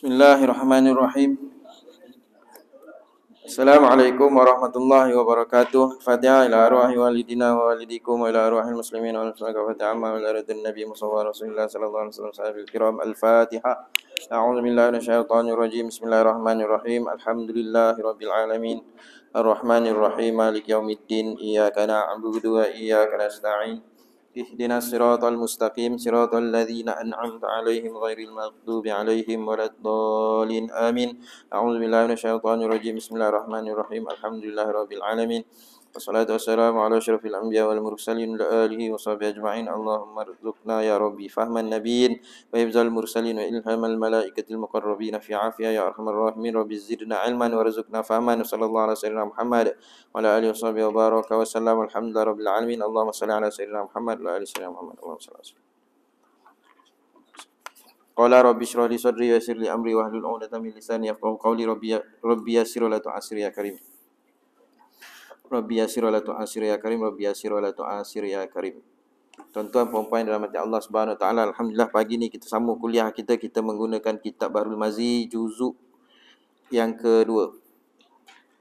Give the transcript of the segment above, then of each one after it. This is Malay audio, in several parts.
بسم الله الرحمن الرحيم السلام عليكم ورحمة الله وبركاته فاتحة إلى أرواح والدنا ووالديكم وإلى أرواح المسلمين والمسلمين كافة عما من أرد النبي مصطفى رسول الله صلى الله عليه وسلم صحابة الكرام الفاتحة أعوذ بالله من الشيطان الرجيم بسم الله الرحمن الرحيم الحمد لله رب العالمين الرحمن الرحيم مالك يوم الدين إياك نعبد وإياك نستعين اهدنا الصراط المستقيم صراط الذين أنعمت عليهم غير المغضوب عليهم ولا الضالين آمين أعوذ بالله من الشيطان الرجيم بسم الله الرحمن الرحيم الحمد لله رب العالمين والصلاة والسلام على أشرف الأنبياء والمرسلين لآله وصحبه أجمعين اللهم ارزقنا يا ربي فهم النبيين وحفظ المرسلين وإلهام الملائكة المقربين في عافية يا أرحم الراحمين ربي زدنا علما وارزقنا فهما وصلى الله على سيدنا محمد وعلى آله وصحبه وبارك وسلم الحمد لله رب العالمين اللهم صل على سيدنا محمد وعلى آله سيدنا محمد اللهم صل على سيدنا قال ربي اشرح لي صدري ويسر لي أمري واحلل عقدة من لساني يفقهوا قولي ربي ربي يسر ولا تعسر يا كريم Rabbi yasir wa la tu'asir ya karim. Rabbi yasir wa la tu'asir ya karim. Tuan-tuan, puan-puan dalam hati Allah Subhanahu wa taala. Alhamdulillah pagi ni kita sambung kuliah kita. Kita menggunakan kitab Barul Mazi Juzuk yang kedua.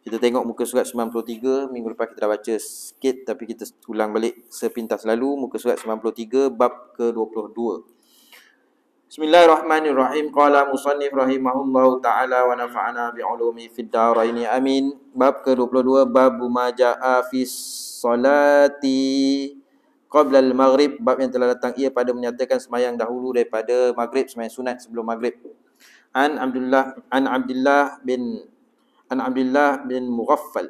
Kita tengok muka surat 93. Minggu lepas kita dah baca sikit tapi kita ulang balik sepintas lalu. Muka surat 93, bab ke-22. Bismillahirrahmanirrahim. Qala musannif rahimahullahu taala wa nafa'ana bi ulumi fid daraini. Amin. Bab ke-22 Bab ma ja'a fi salati qabla al-maghrib. Bab yang telah datang ia pada menyatakan semayang dahulu daripada maghrib, semayang sunat sebelum maghrib. An Abdullah an Abdullah bin an Abdullah bin Mughaffal.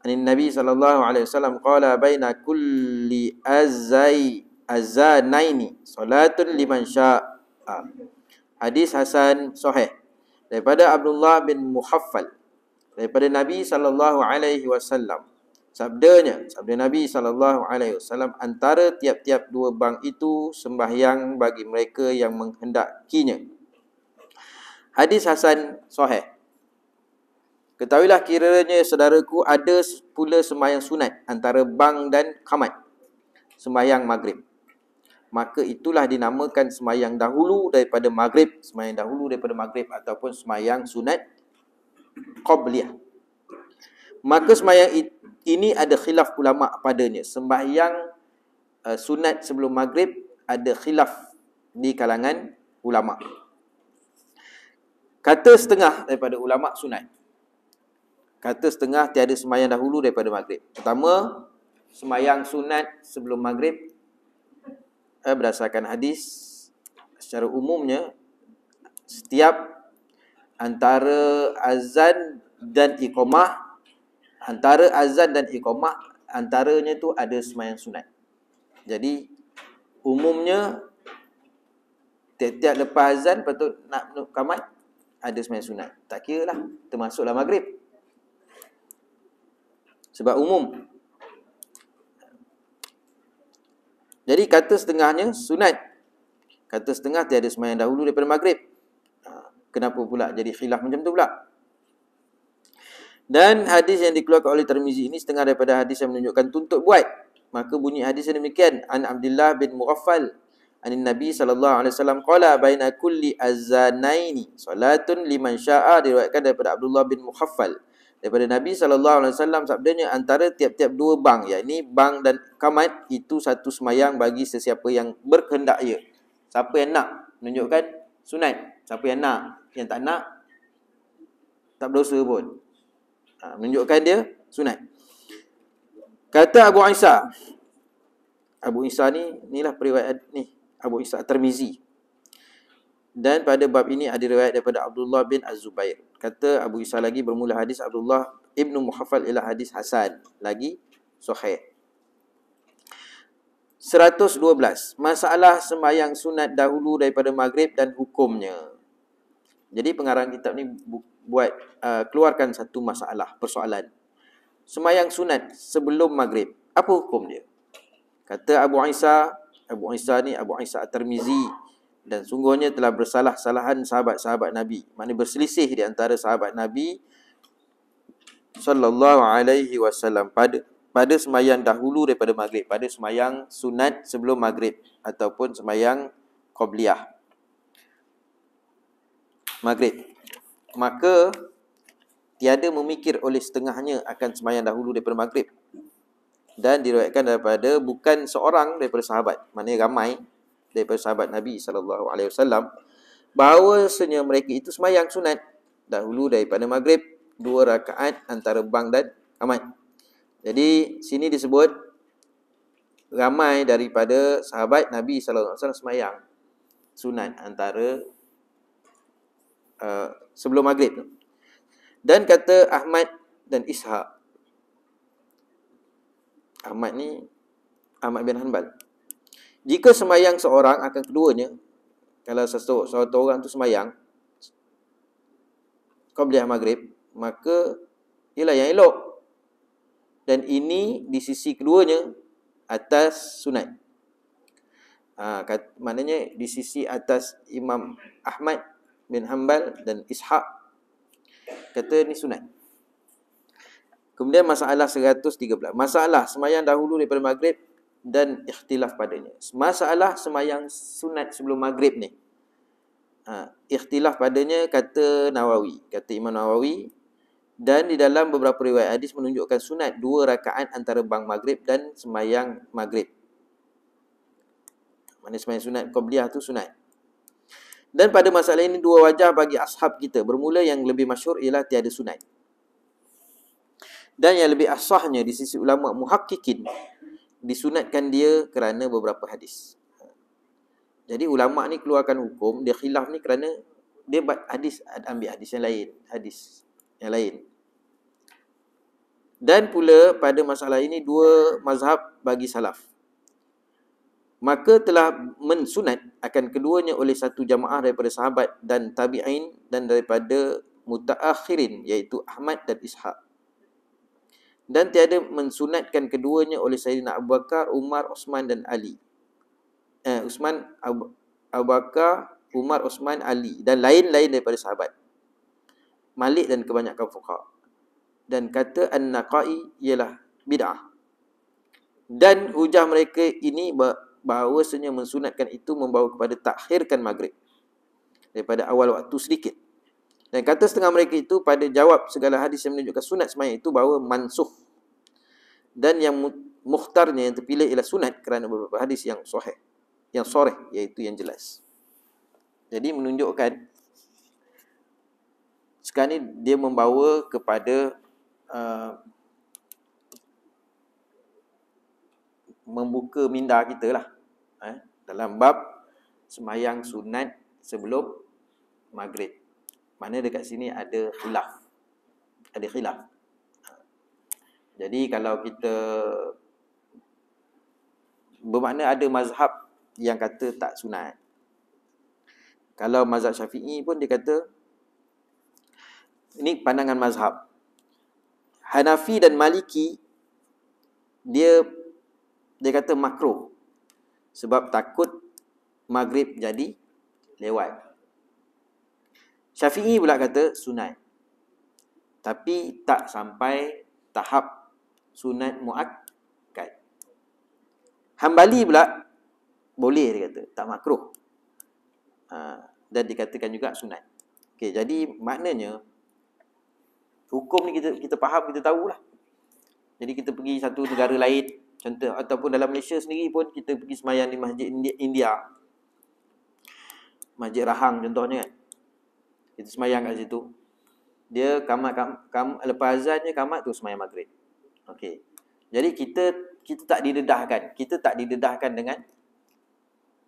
An Nabi sallallahu alaihi wasallam qala baina kulli azai azanaini salatun liman syaa Ha. Hadis Hasan Soheh. Daripada Abdullah bin Muhaffal. Daripada Nabi SAW. Sabdanya, sabda Nabi SAW, antara tiap-tiap dua bang itu sembahyang bagi mereka yang menghendakinya. Hadis Hasan Soheh. Ketahuilah kiranya, saudaraku, ada pula sembahyang sunat antara bang dan kamat. Sembahyang maghrib maka itulah dinamakan semayang dahulu daripada maghrib, semayang dahulu daripada maghrib ataupun semayang sunat qabliyah. Maka semayang ini ada khilaf ulama padanya. Semayang eh, sunat sebelum maghrib ada khilaf di kalangan ulama. Kata setengah daripada ulama sunat. Kata setengah tiada semayang dahulu daripada maghrib. Pertama, semayang sunat sebelum maghrib eh, berdasarkan hadis secara umumnya setiap antara azan dan iqamah antara azan dan iqamah antaranya tu ada semayang sunat. Jadi umumnya tiap-tiap lepas azan patut nak menutup kamat ada semayang sunat. Tak kira lah termasuklah maghrib. Sebab umum Jadi kata setengahnya sunat. Kata setengah tiada semayang dahulu daripada maghrib. Ha, kenapa pula jadi khilaf macam tu pula? Dan hadis yang dikeluarkan oleh Tirmizi ini setengah daripada hadis yang menunjukkan tuntut buat. Maka bunyi hadis yang demikian, An Abdullah bin Mughaffal an Nabi sallallahu alaihi wasallam qala baina kulli azanaini salatun liman syaa'a diriwayatkan daripada Abdullah bin Mughaffal daripada Nabi SAW sabdanya antara tiap-tiap dua bang yakni bang dan kamat itu satu semayang bagi sesiapa yang berkehendak ia. Siapa yang nak menunjukkan sunat. Siapa yang nak. Yang tak nak tak berdosa pun. Ha, menunjukkan dia sunat. Kata Abu Isa Abu Isa ni inilah periwayat ni Abu Isa Termizi. Dan pada bab ini ada riwayat daripada Abdullah bin Az-Zubair kata Abu Isa lagi bermula hadis Abdullah Ibnu Muhaffal ila hadis Hasan lagi sahih 112 masalah sembahyang sunat dahulu daripada maghrib dan hukumnya jadi pengarang kitab ni bu- buat uh, keluarkan satu masalah persoalan sembahyang sunat sebelum maghrib apa hukum dia kata Abu Isa Abu Isa ni Abu Isa At-Tirmizi dan sungguhnya telah bersalah-salahan sahabat-sahabat Nabi. Maksudnya berselisih di antara sahabat Nabi sallallahu alaihi wasallam pada pada semayang dahulu daripada maghrib, pada semayang sunat sebelum maghrib ataupun semayang qabliyah. Maghrib. Maka tiada memikir oleh setengahnya akan semayang dahulu daripada maghrib. Dan diriwayatkan daripada bukan seorang daripada sahabat, maknanya ramai daripada sahabat Nabi sallallahu alaihi wasallam bahawasanya mereka itu semayang sunat dahulu daripada maghrib dua rakaat antara bang dan amat. Jadi sini disebut ramai daripada sahabat Nabi sallallahu alaihi wasallam semayang sunat antara uh, sebelum maghrib tu. Dan kata Ahmad dan Ishaq Ahmad ni Ahmad bin Hanbal jika semayang seorang akan keduanya Kalau satu, satu orang tu semayang kau Qabliyah Maghrib Maka ialah yang elok Dan ini di sisi keduanya Atas sunat ha, kat, Maknanya di sisi atas Imam Ahmad bin Hanbal dan Ishaq Kata ni sunat Kemudian masalah 130 Masalah semayang dahulu daripada Maghrib dan ikhtilaf padanya. Masalah semayang sunat sebelum maghrib ni. Ha, ikhtilaf padanya kata Nawawi, kata Imam Nawawi dan di dalam beberapa riwayat hadis menunjukkan sunat dua rakaat antara bang maghrib dan semayang maghrib. Mana semayang sunat qabliyah tu sunat. Dan pada masalah ini dua wajah bagi ashab kita. Bermula yang lebih masyur ialah tiada sunat. Dan yang lebih asahnya di sisi ulama muhakkikin disunatkan dia kerana beberapa hadis. Ha. Jadi ulama ni keluarkan hukum, dia khilaf ni kerana dia buat hadis ambil hadis yang lain, hadis yang lain. Dan pula pada masalah ini dua mazhab bagi salaf. Maka telah mensunat akan keduanya oleh satu jamaah daripada sahabat dan tabi'in dan daripada mutaakhirin iaitu Ahmad dan Ishaq dan tiada mensunatkan keduanya oleh Sayyidina Abu Bakar, Umar, Osman dan Ali. Eh, Usman, Abu, Abu Bakar, Umar, Osman, Ali dan lain-lain daripada sahabat. Malik dan kebanyakan fuqa. Dan kata An-Naqai ialah bid'ah. Dan hujah mereka ini bahawasanya mensunatkan itu membawa kepada takhirkan maghrib. Daripada awal waktu sedikit. Dan kata setengah mereka itu pada jawab segala hadis yang menunjukkan sunat semayang itu bahawa mansuh. Dan yang muhtarnya yang terpilih ialah sunat kerana beberapa hadis yang soheh. Yang soreh iaitu yang jelas. Jadi menunjukkan sekarang ini dia membawa kepada uh, membuka minda kita lah. Eh, dalam bab semayang sunat sebelum maghrib. Mana dekat sini ada khilaf. Ada khilaf. Jadi kalau kita bermakna ada mazhab yang kata tak sunat. Kalau mazhab syafi'i pun dia kata ini pandangan mazhab. Hanafi dan Maliki dia dia kata makro sebab takut maghrib jadi lewat. Syafi'i pula kata sunat. Tapi tak sampai tahap sunat muakkad. Hambali pula boleh dia kata, tak makruh. Ha, dan dikatakan juga sunat. Okay, jadi maknanya hukum ni kita kita faham, kita tahulah. Jadi kita pergi satu negara lain, contoh ataupun dalam Malaysia sendiri pun kita pergi semayan di masjid India. Masjid Rahang contohnya kan. Kita semayang kat situ. Dia kamat, kam, kam, lepas azannya kamat tu semayang maghrib. okay. Jadi kita kita tak didedahkan. Kita tak didedahkan dengan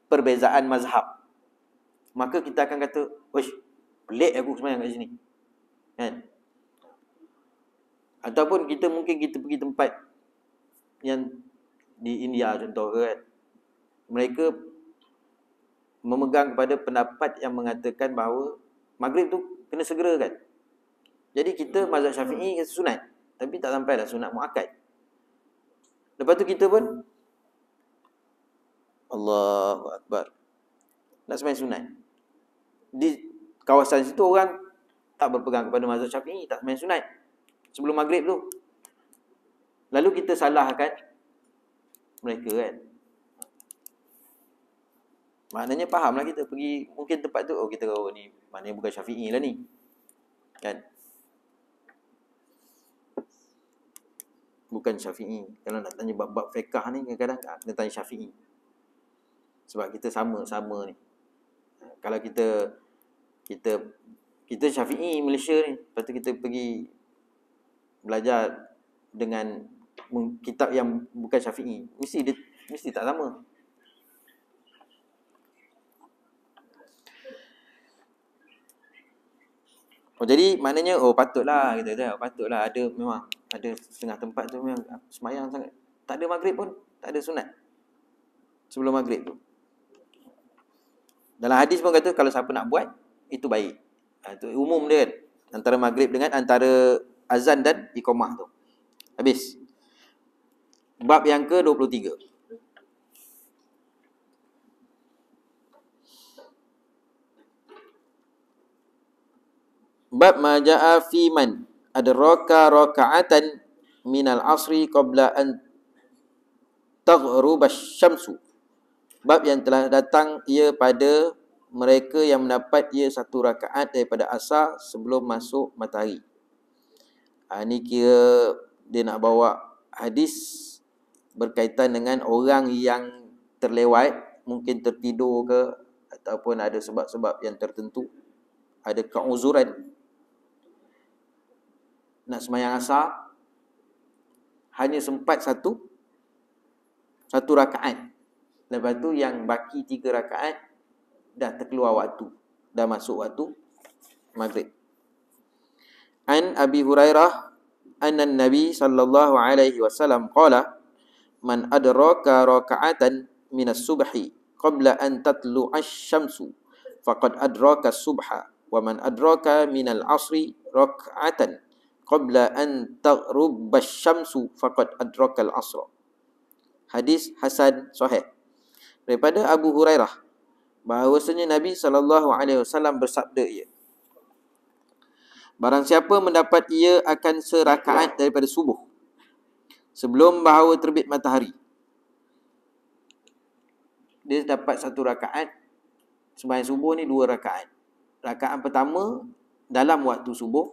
perbezaan mazhab. Maka kita akan kata, wesh, pelik aku semayang kat sini. Kan? Ataupun kita mungkin kita pergi tempat yang di India contoh kan. Mereka memegang kepada pendapat yang mengatakan bahawa Maghrib tu kena segera kan. Jadi kita hmm. mazhab syafi'i kata sunat. Tapi tak sampai lah sunat mu'akad. Lepas tu kita pun Allahu Akbar. Nak semain sunat. Di kawasan situ orang tak berpegang kepada mazhab syafi'i, tak semain sunat. Sebelum maghrib tu. Lalu kita salahkan mereka kan. Maknanya fahamlah kita pergi mungkin tempat tu, oh kita kau oh, ni Maknanya bukan syafi'i lah ni. Kan? Bukan syafi'i. Kalau nak tanya bab-bab fiqah ni, kadang-kadang ah, kena tanya syafi'i. Sebab kita sama-sama ni. Kalau kita kita kita syafi'i Malaysia ni, lepas tu kita pergi belajar dengan kitab yang bukan syafi'i, mesti dia mesti tak sama. Oh jadi maknanya oh patutlah kita kata patutlah ada memang ada setengah tempat tu memang ah, semayang sangat. Tak ada maghrib pun, tak ada sunat. Sebelum maghrib tu. Dalam hadis pun kata kalau siapa nak buat itu baik. Ha, itu umum dia kan. Antara maghrib dengan antara azan dan iqamah tu. Habis. Bab yang ke-23. Bab ma ja'a fi man adraka raka'atan min al-asri qabla an taghrub syamsu Bab yang telah datang ia pada mereka yang mendapat ia satu rakaat daripada asar sebelum masuk matahari. Ha, ah, ini kira dia nak bawa hadis berkaitan dengan orang yang terlewat, mungkin tertidur ke ataupun ada sebab-sebab yang tertentu. Ada keuzuran nak semayang asar hanya sempat satu satu rakaat lepas tu yang baki tiga rakaat dah terkeluar waktu dah masuk waktu maghrib an abi hurairah anna nabi sallallahu alaihi wasallam qala man adraka raka'atan min minas subhi qabla an tatlu asy-syamsu faqad adraka subha wa man adraka al asri raka'atan qabla an taghrubash syamsu faqad adrakal asr. Hadis hasan sahih. Daripada Abu Hurairah bahawasanya Nabi sallallahu alaihi wasallam bersabda ia. Barang siapa mendapat ia akan serakaat daripada subuh sebelum bahawa terbit matahari. Dia dapat satu rakaat sembahyang subuh ni dua rakaat. Rakaat pertama dalam waktu subuh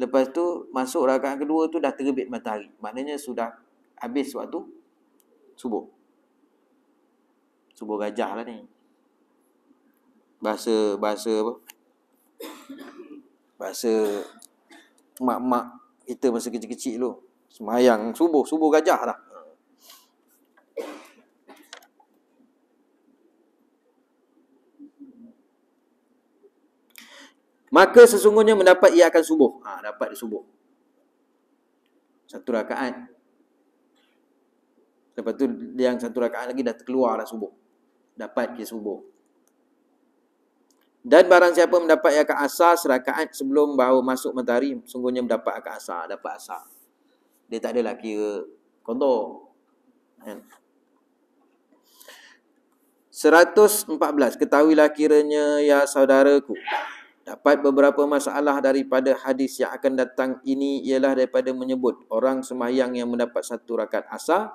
Lepas tu masuk rakaat kedua tu dah terbit matahari. Maknanya sudah habis waktu subuh. Subuh gajah lah ni. Bahasa bahasa apa? Bahasa mak-mak kita masa kecil-kecil tu. Semayang subuh, subuh gajah lah. maka sesungguhnya mendapat ia akan subuh ha, dapat subuh satu rakaat lepas tu yang satu rakaat lagi dah terkeluar dah subuh dapat dia subuh dan barang siapa mendapat ia akan asar serakaat sebelum bahawa masuk matahari sesungguhnya mendapat akan asar dapat asar dia tak adalah kira kontor kan 114 ketahuilah kiranya ya saudaraku Dapat beberapa masalah daripada hadis yang akan datang ini ialah daripada menyebut orang semayang yang mendapat satu rakaat asar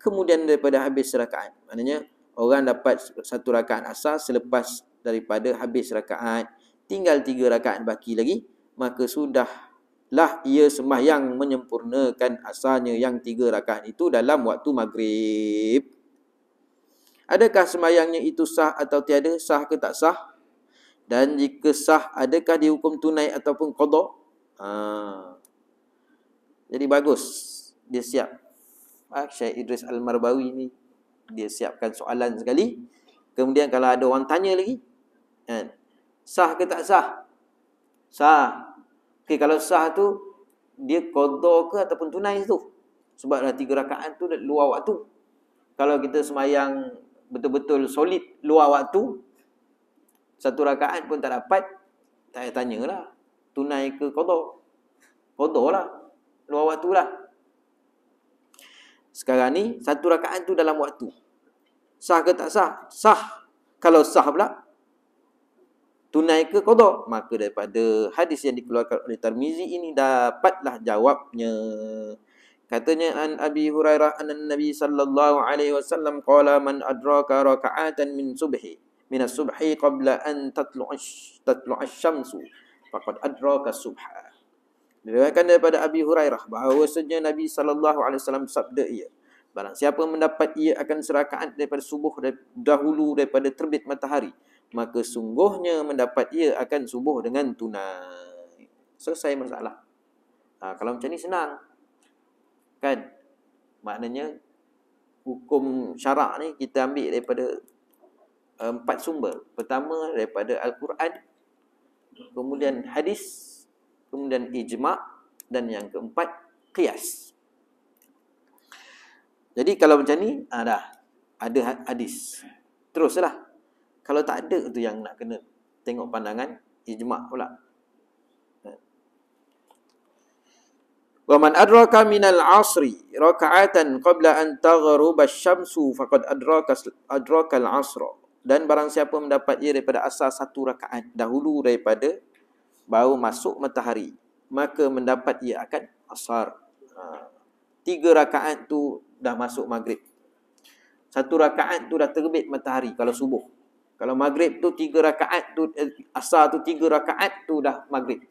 kemudian daripada habis rakaat. Maknanya orang dapat satu rakaat asar selepas daripada habis rakaat tinggal tiga rakaat baki lagi maka sudahlah ia semayang menyempurnakan asalnya yang tiga rakaat itu dalam waktu maghrib. Adakah semayangnya itu sah atau tiada? Sah ke tak sah? dan jika sah adakah dihukum tunai ataupun qada ha. jadi bagus dia siap ah Syekh Idris Al-Marbawi ni dia siapkan soalan sekali kemudian kalau ada orang tanya lagi kan sah ke tak sah sah okey kalau sah tu dia qada ke ataupun tunai tu sebablah tiga rakaat tu luar waktu kalau kita semayang betul-betul solid luar waktu satu rakaat pun tak dapat, tak payah tanyalah. Tunai ke kodoh? Kodoh lah. Luar waktu lah. Sekarang ni, satu rakaat tu dalam waktu. Sah ke tak sah? Sah. Kalau sah pula, tunai ke kodoh? Maka daripada hadis yang dikeluarkan oleh Tarmizi ini, dapatlah jawabnya. Katanya an Abi Hurairah an Nabi sallallahu alaihi wasallam qala man adraka raka'atan min subhi min as-subhi qabla an tatlu' asy-syamsu faqad adraka Diriwayatkan daripada Abi Hurairah bahawa sejak Nabi sallallahu alaihi wasallam sabda ia barang siapa mendapat ia akan serakaat daripada subuh dahulu daripada terbit matahari maka sungguhnya mendapat ia akan subuh dengan tunai selesai masalah ha, kalau macam ni senang kan maknanya hukum syarak ni kita ambil daripada empat sumber. Pertama daripada Al-Quran, kemudian hadis, kemudian ijma' dan yang keempat qiyas. Jadi kalau macam ni ha, dah ada ha-, hadis. Teruslah. Kalau tak ada tu yang nak kena tengok pandangan ijma' pula. وَمَنْ أَدْرَكَ مِنَ الْعَصْرِ رَكَعَةً قَبْلَ أَنْ تَغْرُبَ الشَّمْسُ فَقَدْ al الْعَصْرَ dan barang siapa mendapat ia daripada asal satu rakaat dahulu daripada baru masuk matahari maka mendapat ia akan asar ha. tiga rakaat tu dah masuk maghrib satu rakaat tu dah terbit matahari kalau subuh kalau maghrib tu tiga rakaat tu eh, asar tu tiga rakaat tu dah maghrib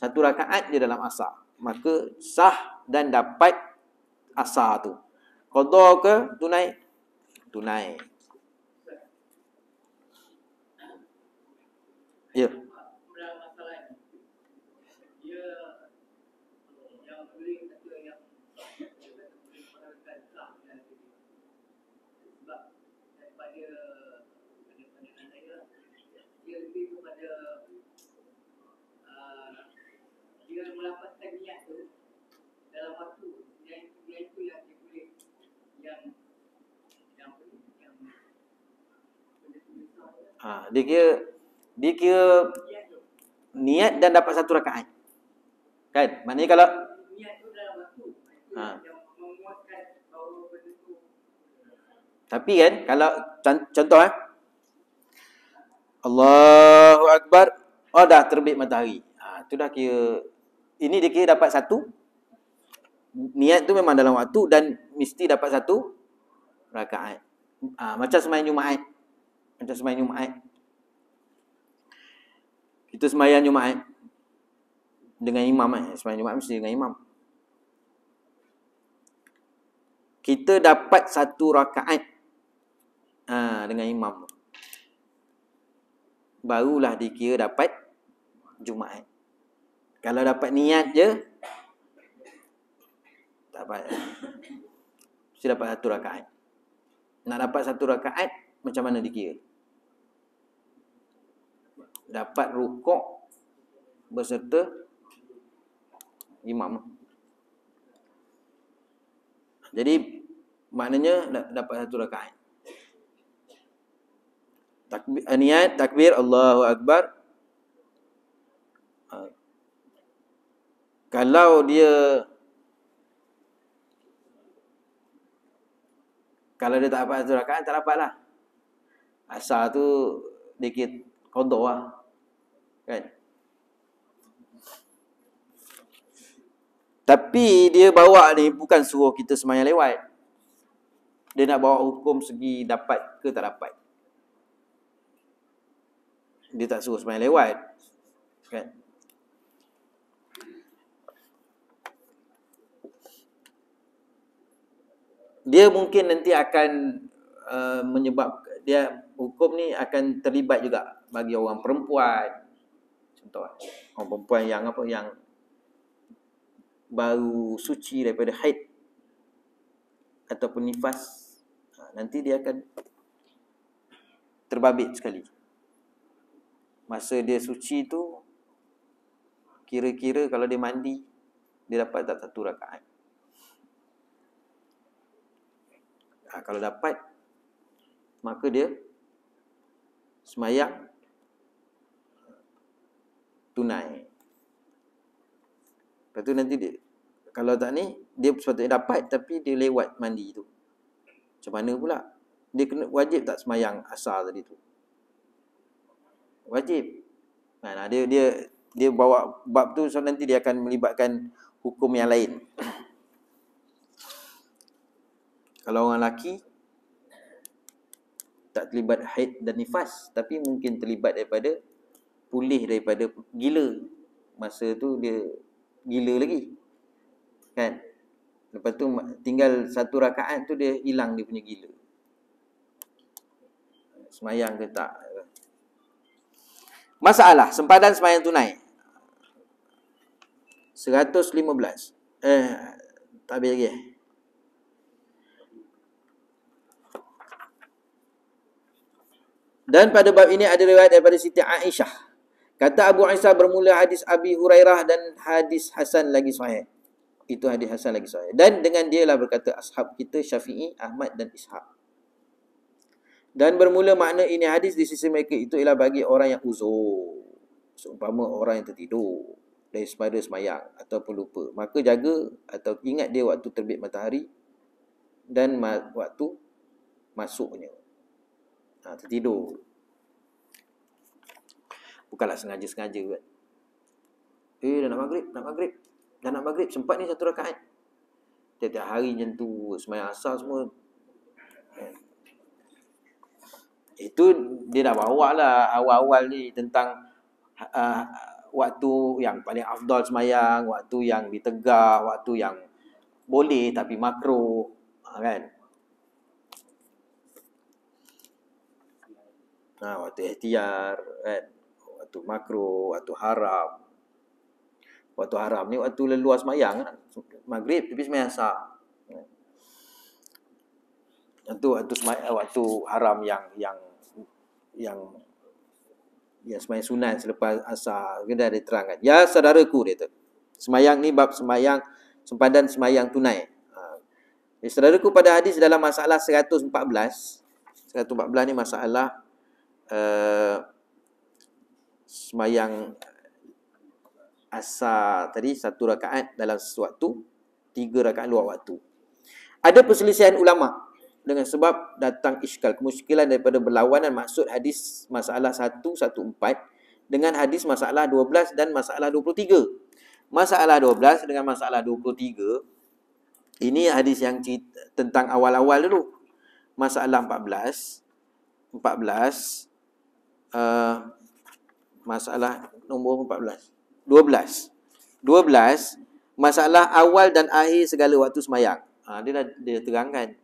satu rakaat dia dalam asar maka sah dan dapat asar tu qada ke tunai tunai Ya. dia kira dia kira niat dan dapat satu rakaat. Kan? Maknanya kalau niat ha. Tapi kan kalau contoh eh Allahu akbar, oh dah terbit matahari. Ha tu dah kira ini dia kira dapat satu niat tu memang dalam waktu dan mesti dapat satu rakaat. Ha, macam semain Jumaat. Macam semain Jumaat. Kita semayang Jumaat Dengan imam eh. Semayang Jumaat mesti dengan imam Kita dapat satu rakaat ha, Dengan imam Barulah dikira dapat Jumaat Kalau dapat niat je dapat Mesti dapat satu rakaat Nak dapat satu rakaat Macam mana dikira dapat rukuk berserta imam. Jadi maknanya dapat satu rakaat. Takbir eh, niat takbir Allahu akbar. Ha. Kalau dia kalau dia tak dapat satu rakaat tak dapatlah. Asal tu dikit kodoh lah kan tapi dia bawa ni bukan suruh kita semayang lewat dia nak bawa hukum segi dapat ke tak dapat dia tak suruh semayang lewat kan dia mungkin nanti akan uh, menyebab dia hukum ni akan terlibat juga bagi orang perempuan contoh eh. orang perempuan yang apa yang baru suci daripada haid ataupun nifas ha, nanti dia akan terbabit sekali masa dia suci tu kira-kira kalau dia mandi dia dapat tak satu rakaat ha, kalau dapat maka dia semayang tunai. Lepas tu nanti dia, kalau tak ni, dia sepatutnya dapat tapi dia lewat mandi tu. Macam mana pula? Dia kena wajib tak semayang asar tadi tu? Wajib. Nah, ha, nah dia dia dia bawa bab tu so nanti dia akan melibatkan hukum yang lain. kalau orang lelaki tak terlibat haid dan nifas tapi mungkin terlibat daripada pulih daripada gila masa tu dia gila lagi kan lepas tu tinggal satu rakaat tu dia hilang dia punya gila semayang ke tak masalah sempadan semayang tunai 115 eh tak habis lagi eh dan pada bab ini ada riwayat daripada Siti Aisyah Kata Abu Isa bermula hadis Abi Hurairah dan hadis Hasan lagi sahih. Itu hadis Hasan lagi sahih. Dan dengan dia lah berkata ashab kita Syafi'i, Ahmad dan Ishaq. Dan bermula makna ini hadis di sisi mereka itu ialah bagi orang yang uzur. Seumpama orang yang tertidur dari sepada semayang atau pelupa, Maka jaga atau ingat dia waktu terbit matahari dan ma- waktu masuknya. Ha, tertidur. Bukanlah sengaja-sengaja kan. Eh, dah nak maghrib, nak maghrib. Dah nak maghrib, sempat ni satu rakaat. Tiap-tiap hari macam tu, semayang asal semua. Eh, itu dia dah bawa lah awal-awal ni tentang uh, waktu yang paling afdal semayang, waktu yang ditegak, waktu yang boleh tapi makro. Ah, kan? Ha, waktu ikhtiar kan? waktu makro, waktu haram. Waktu haram ni waktu leluas mayang kan? Maghrib tapi semayang sah. Waktu, waktu, waktu haram yang yang yang yang semayang sunat selepas asar. Kita ada terangkan. Ya saudaraku dia tu. Semayang ni bab semayang sempadan semayang tunai. Ya, saudaraku pada hadis dalam masalah 114. 114 ni masalah eh, semayang eh, asa tadi satu rakaat dalam sesuatu tiga rakaat luar waktu ada perselisihan ulama dengan sebab datang iskal kemusykilan daripada berlawanan maksud hadis masalah 114 dengan hadis masalah 12 dan masalah 23 masalah 12 dengan masalah 23 ini hadis yang cerita, tentang awal-awal dulu masalah 14 14 uh, masalah nombor 14. 12. 12 masalah awal dan akhir segala waktu semayang. Ha, dia dah dia terangkan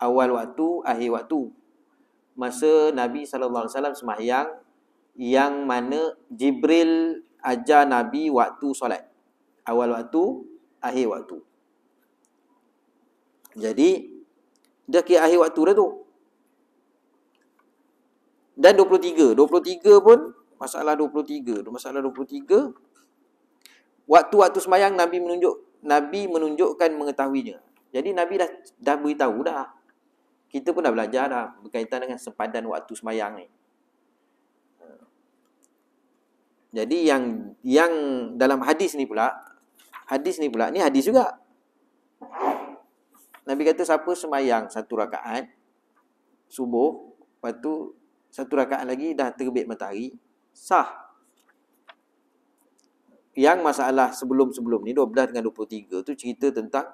awal waktu, akhir waktu. Masa Nabi saw semayang. yang mana Jibril ajar Nabi waktu solat. Awal waktu, akhir waktu. Jadi dia kira akhir waktu dah tu. Dan 23, 23 pun masalah 23 masalah 23 waktu-waktu semayang Nabi menunjuk Nabi menunjukkan mengetahuinya jadi Nabi dah dah beritahu dah kita pun dah belajar dah berkaitan dengan sempadan waktu semayang ni jadi yang yang dalam hadis ni pula hadis ni pula ni hadis juga Nabi kata siapa semayang satu rakaat subuh lepas tu satu rakaat lagi dah terbit matahari sah. Yang masalah sebelum-sebelum ni 12 dengan 23 tu cerita tentang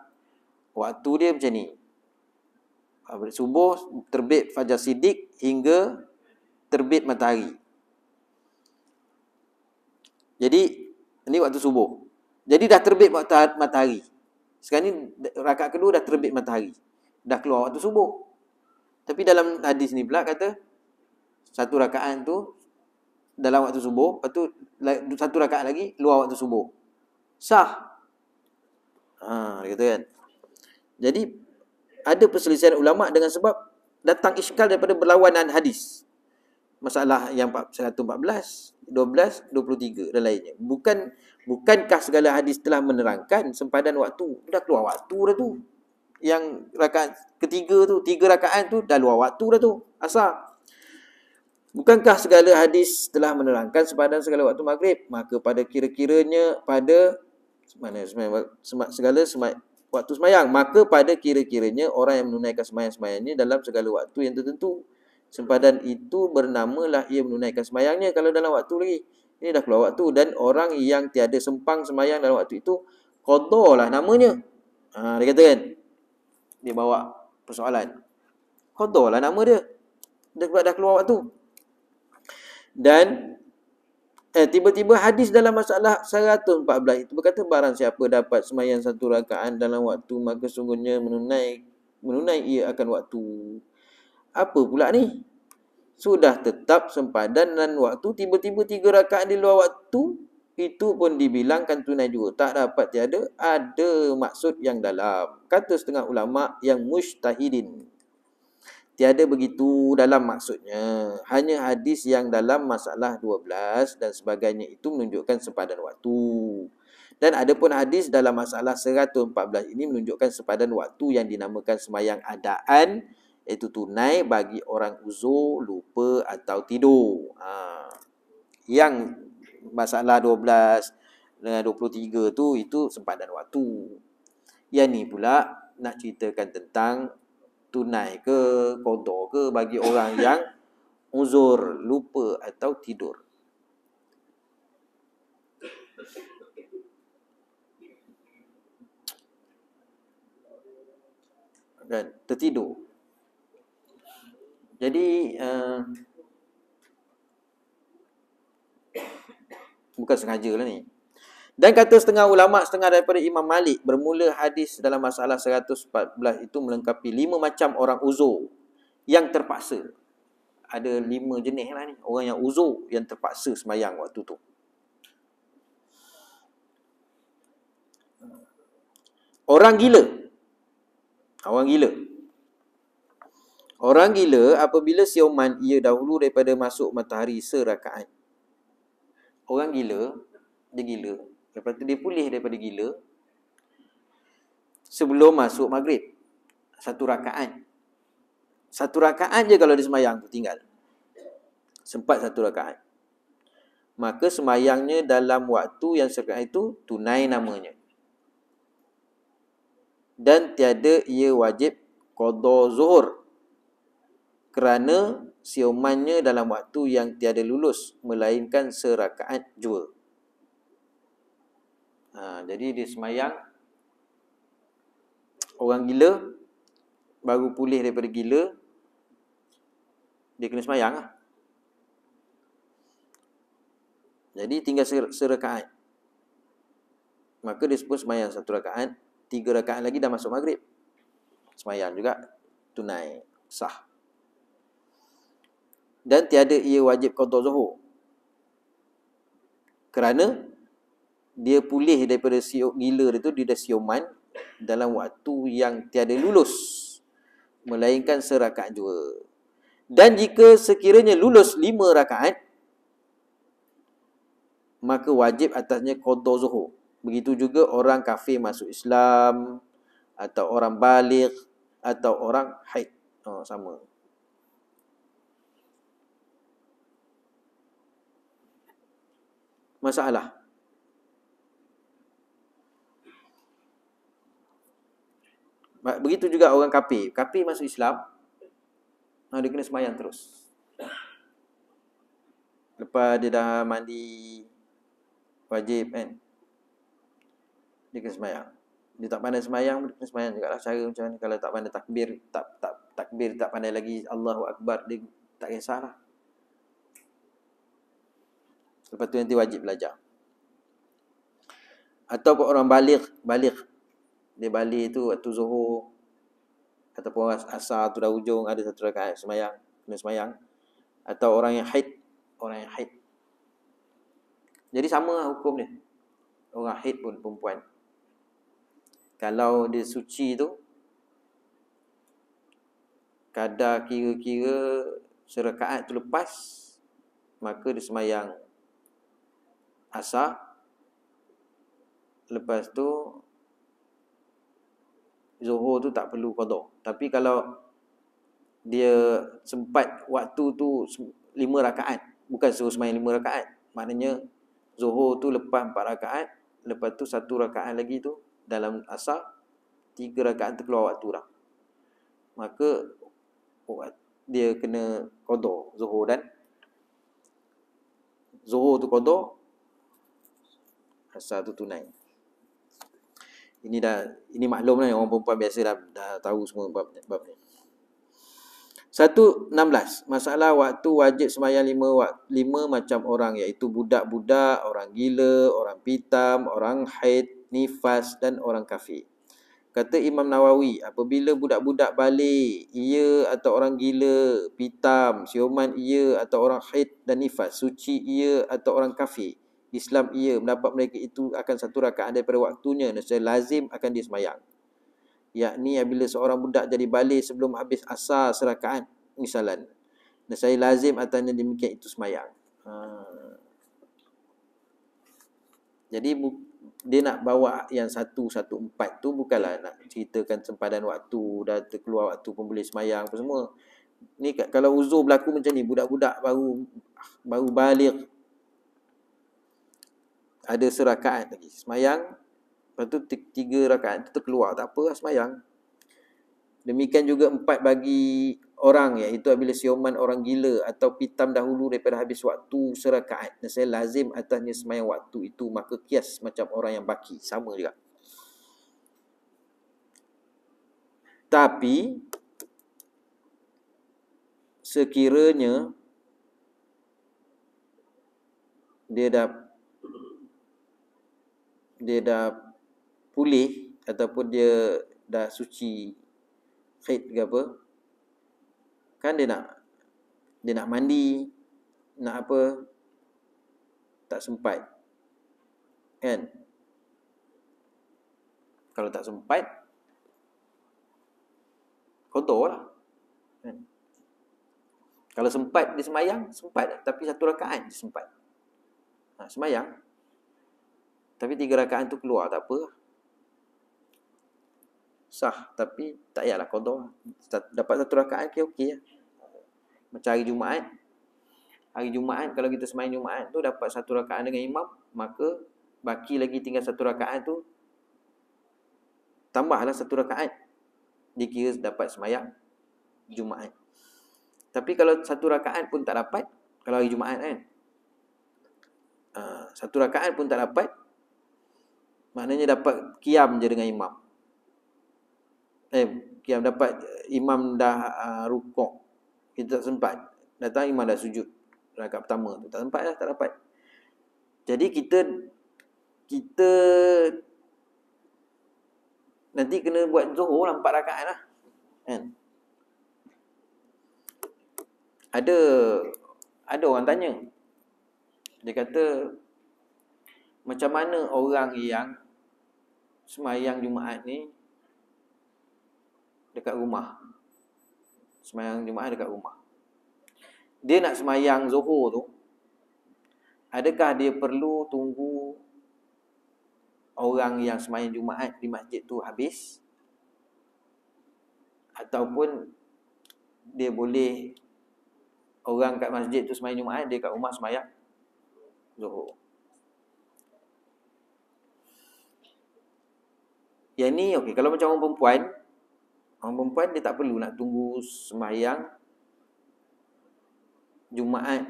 waktu dia macam ni. Ha, subuh terbit fajar sidik hingga terbit matahari. Jadi ini waktu subuh. Jadi dah terbit matahari. Sekarang ni rakaat kedua dah terbit matahari. Dah keluar waktu subuh. Tapi dalam hadis ni pula kata satu rakaat tu dalam waktu subuh, lepas tu satu rakaat lagi luar waktu subuh. Sah. Ha, gitu kan. Jadi ada perselisihan ulama dengan sebab datang iskal daripada berlawanan hadis. Masalah yang 114, 12, 23 dan lainnya. Bukan bukankah segala hadis telah menerangkan sempadan waktu? Dah keluar waktu dah tu. Yang rakaat ketiga tu, tiga rakaat tu dah luar waktu dah tu. Asal Bukankah segala hadis telah menerangkan sepadan segala waktu maghrib? Maka pada kira-kiranya pada mana semayang, segala semayang, waktu semayang. Maka pada kira-kiranya orang yang menunaikan semayang-semayangnya dalam segala waktu yang tertentu. Sempadan itu bernamalah ia menunaikan semayangnya kalau dalam waktu lagi. Ini dah keluar waktu dan orang yang tiada sempang semayang dalam waktu itu kotor lah namanya. Ha, dia kata kan? Dia bawa persoalan. Kotor lah nama dia. Dia dah keluar waktu dan eh, tiba-tiba hadis dalam masalah 114 itu berkata barang siapa dapat semayan satu rakaan dalam waktu maka sungguhnya menunai menunai ia akan waktu apa pula ni sudah tetap sempadan dan waktu tiba-tiba tiga rakaan di luar waktu itu pun dibilangkan tunai juga tak dapat tiada ada maksud yang dalam kata setengah ulama yang mustahidin Tiada begitu dalam maksudnya. Hanya hadis yang dalam masalah 12 dan sebagainya itu menunjukkan sempadan waktu. Dan ada pun hadis dalam masalah 114 ini menunjukkan sempadan waktu yang dinamakan semayang adaan iaitu tunai bagi orang uzur, lupa atau tidur. Ha. Yang masalah 12 dengan 23 tu itu sempadan waktu. Yang ni pula nak ceritakan tentang tunai ke kodok ke bagi orang yang uzur lupa atau tidur dan tertidur jadi uh, bukan sengaja lah ni dan kata setengah ulama, setengah daripada Imam Malik bermula hadis dalam masalah 114 itu melengkapi lima macam orang uzur yang terpaksa. Ada lima jenis lah ni. Orang yang uzur yang terpaksa semayang waktu tu. Orang gila. Orang gila. Orang gila apabila sioman ia dahulu daripada masuk matahari serakaan. Orang gila, dia gila. Lepas tu dia pulih daripada gila Sebelum masuk maghrib Satu rakaat Satu rakaat je kalau dia semayang tinggal Sempat satu rakaat Maka semayangnya dalam waktu yang sekarang itu Tunai namanya Dan tiada ia wajib Kodoh zuhur Kerana siumannya dalam waktu yang tiada lulus Melainkan serakaat jual Ha, jadi dia semayang orang gila baru pulih daripada gila dia kena semayang lah. Jadi tinggal ser serakaat. Maka dia sebut semayang satu rakaat. Tiga rakaat lagi dah masuk maghrib. Semayang juga tunai. Sah. Dan tiada ia wajib kotor zuhur. Kerana dia pulih daripada siok gila dia tu dia dah sioman dalam waktu yang tiada lulus melainkan serakaat jua dan jika sekiranya lulus lima rakaat maka wajib atasnya qada zuhur begitu juga orang kafir masuk Islam atau orang balik atau orang haid oh, sama masalah Begitu juga orang kapi, kapi masuk Islam, nah ha, dia kena sembahyang terus. Lepas dia dah mandi wajib kan. Dia kena sembahyang. Dia tak pandai semayang, dia kena juga lah. cara macam mana. kalau tak pandai takbir, tak tak takbir tak pandai lagi Allahu Akbar dia tak kisahlah. Lepas tu nanti wajib belajar. atau orang balik, balik dia balik tu waktu zuhur Ataupun asar tu dah ujung Ada satu rakaat semayang Kena semayang Atau orang yang haid Orang yang haid Jadi sama lah hukum dia Orang haid pun perempuan Kalau dia suci tu Kadar kira-kira Serakaat tu lepas Maka dia semayang Asar Lepas tu Zuhur tu tak perlu kodok Tapi kalau Dia sempat waktu tu Lima rakaat Bukan suruh semain lima rakaat Maknanya Zuhur tu lepas empat rakaat Lepas tu satu rakaat lagi tu Dalam asar Tiga rakaat tu keluar waktu lah Maka Dia kena kodok Zuhur dan Zuhur tu kodok Asar tu tunai ini dah ini maklum lah orang perempuan biasa dah, dah tahu semua bab, bab ni. 116 masalah waktu wajib sembahyang lima lima macam orang iaitu budak-budak, orang gila, orang pitam, orang haid, nifas dan orang kafir. Kata Imam Nawawi, apabila budak-budak balik, ia atau orang gila, pitam, sioman ia atau orang haid dan nifas, suci ia atau orang kafir. Islam ia mendapat mereka itu akan satu rakaat daripada waktunya nescaya lazim akan dia sembahyang yakni apabila seorang budak jadi balik sebelum habis asar serakaan, misalan nescaya lazim atanya demikian itu semayang. ha. jadi bu, dia nak bawa yang satu satu empat tu bukanlah nak ceritakan sempadan waktu dah terkeluar waktu pun boleh sembahyang apa semua ni kalau uzur berlaku macam ni budak-budak baru baru balik ada serakaat lagi. Semayang, lepas tu tiga rakaat tu terkeluar. Tak apa lah semayang. Demikian juga empat bagi orang iaitu bila sioman orang gila atau pitam dahulu daripada habis waktu serakaat. Dan saya lazim atasnya semayang waktu itu maka kias macam orang yang baki. Sama juga. Tapi sekiranya dia dah dia dah pulih ataupun dia dah suci haid ke apa kan dia nak dia nak mandi nak apa tak sempat kan kalau tak sempat kotorlah kan kalau sempat dia semayang, sempat tapi satu rakaat sempat ha sembahyang tapi tiga rakaat tu keluar tak apa. Sah tapi tak payahlah kodoh. Dapat satu rakaat okey okey lah. Macam hari Jumaat. Hari Jumaat kalau kita semain Jumaat tu dapat satu rakaat dengan imam. Maka baki lagi tinggal satu rakaat tu. Tambahlah satu rakaat. Dikira dapat semayang Jumaat. Tapi kalau satu rakaat pun tak dapat. Kalau hari Jumaat kan. Ah, satu rakaat pun tak dapat Maknanya dapat kiam je dengan imam. Eh, kiam dapat imam dah uh, rukuk. Kita tak sempat. Datang imam dah sujud. Rakat pertama tu. Tak sempat lah, tak dapat. Jadi kita, kita nanti kena buat zuhur lah, empat rakaat lah. Kan? Ada, ada orang tanya. Dia kata, macam mana orang yang semayang Jumaat ni dekat rumah. Semayang Jumaat dekat rumah. Dia nak semayang Zuhur tu, adakah dia perlu tunggu orang yang semayang Jumaat di masjid tu habis? Ataupun dia boleh orang kat masjid tu semayang Jumaat, dia kat rumah semayang Zuhur. Yang ni okey kalau macam orang perempuan orang perempuan dia tak perlu nak tunggu semayang Jumaat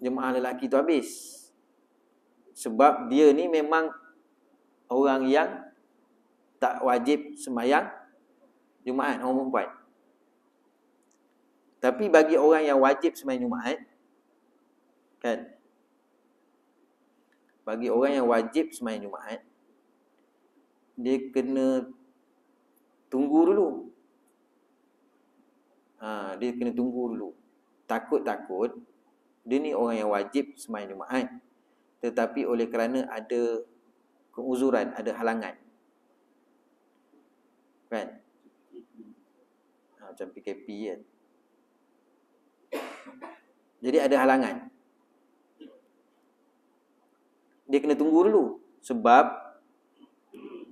jumaat lelaki tu habis. Sebab dia ni memang orang yang tak wajib semayang Jumaat orang perempuan. Tapi bagi orang yang wajib sembahyang Jumaat kan bagi orang yang wajib sembahyang Jumaat dia kena tunggu dulu. Ha, dia kena tunggu dulu. Takut-takut, dia ni orang yang wajib semayang Jumaat. Tetapi oleh kerana ada keuzuran, ada halangan. Kan? Ha, macam PKP kan? Jadi ada halangan. Dia kena tunggu dulu. Sebab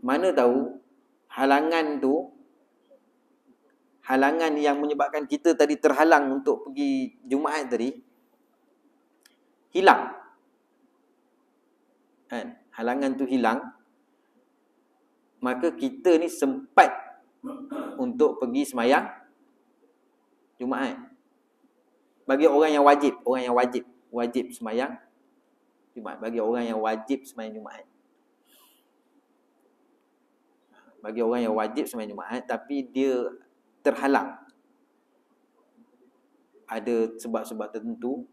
mana tahu halangan tu halangan yang menyebabkan kita tadi terhalang untuk pergi Jumaat tadi hilang kan halangan tu hilang maka kita ni sempat untuk pergi semayang Jumaat bagi orang yang wajib orang yang wajib wajib semayang Jumaat bagi orang yang wajib semayang Jumaat bagi orang yang wajib sembahyang Jumaat tapi dia terhalang ada sebab-sebab tertentu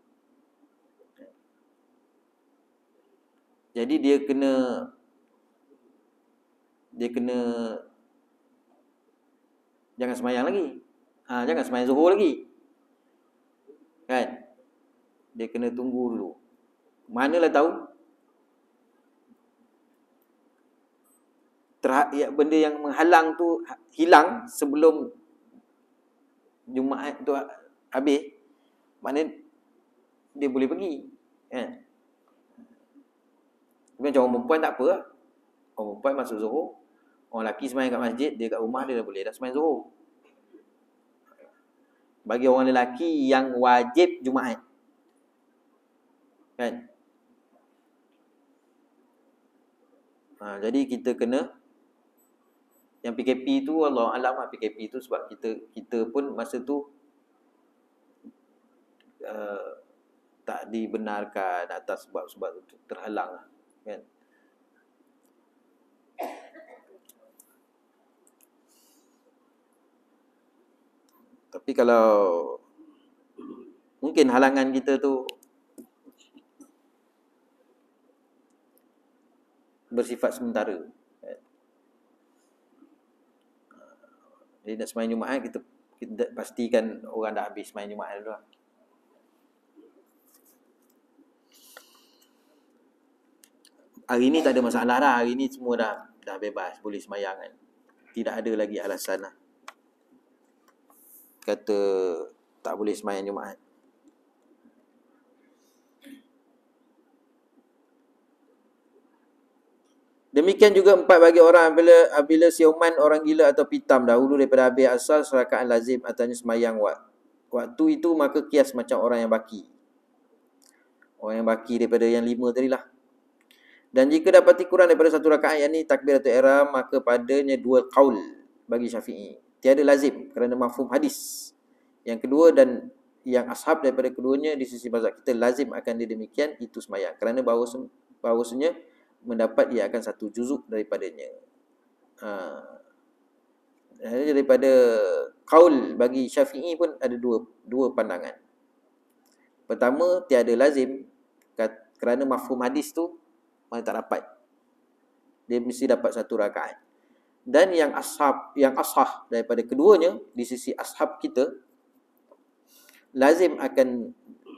jadi dia kena dia kena jangan semayang lagi ha, jangan semayang Zuhur lagi kan dia kena tunggu dulu manalah tahu terhadap ya, benda yang menghalang tu ha, hilang sebelum Jumaat tu ha, habis mana dia boleh pergi kan macam orang perempuan tak apa lah. orang perempuan masuk zuhur orang lelaki semayang kat masjid dia kat rumah dia dah boleh dah semayang Zohor bagi orang lelaki yang wajib Jumaat kan ha, jadi kita kena yang PKP tu Allah alam lah PKP tu sebab kita kita pun masa tu uh, tak dibenarkan atas sebab-sebab itu terhalang lah, kan tapi kalau mungkin halangan kita tu bersifat sementara Jadi nak semain Jumaat kita, kita pastikan orang dah habis semain Jumaat dulu lah. Hari ni tak ada masalah dah. Hari ni semua dah dah bebas boleh semayang kan. Tidak ada lagi alasan lah. Kata tak boleh semayang Jumaat. Demikian juga empat bagi orang bila bila siuman orang gila atau pitam dahulu daripada habis asal serakaan lazim atau semayang wat. Waktu itu maka kias macam orang yang baki. Orang yang baki daripada yang lima tadi lah. Dan jika dapat kurang daripada satu rakaat yang ni takbir atau era maka padanya dua kaul bagi Syafi'i. Tiada lazim kerana mafhum hadis. Yang kedua dan yang ashab daripada keduanya di sisi mazhab kita lazim akan dia demikian itu semayang kerana bahawa bahawasanya, bahawasanya mendapat ia akan satu juzuk daripadanya. Ha. Jadi daripada kaul bagi syafi'i pun ada dua dua pandangan. Pertama, tiada lazim kerana mafhum hadis tu mana tak dapat. Dia mesti dapat satu rakaat. Dan yang ashab, yang ashah daripada keduanya di sisi ashab kita lazim akan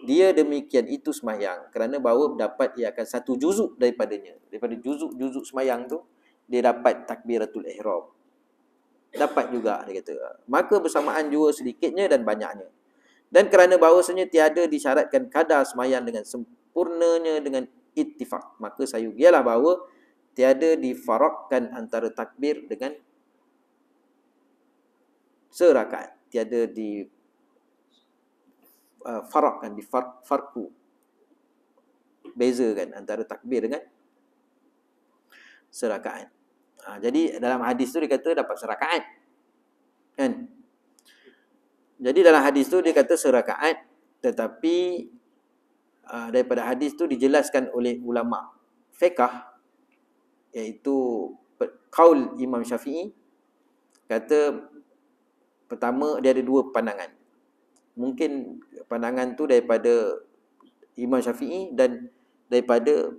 dia demikian itu semayang kerana bawa dapat ia akan satu juzuk daripadanya daripada juzuk-juzuk semayang tu dia dapat takbiratul ihram dapat juga dia kata maka bersamaan juga sedikitnya dan banyaknya dan kerana bahawasanya tiada disyaratkan kadar semayang dengan sempurnanya dengan ittifak maka saya ialah bahawa tiada difarakkan antara takbir dengan serakat tiada di uh, farak kan, di far, farku. Beza kan antara takbir dengan serakaan. Ha, jadi dalam hadis tu dia kata dapat serakaan. Kan? Jadi dalam hadis tu dia kata serakaan tetapi uh, daripada hadis tu dijelaskan oleh ulama fiqh iaitu kaul Imam Syafi'i kata pertama dia ada dua pandangan mungkin pandangan tu daripada Imam Syafi'i dan daripada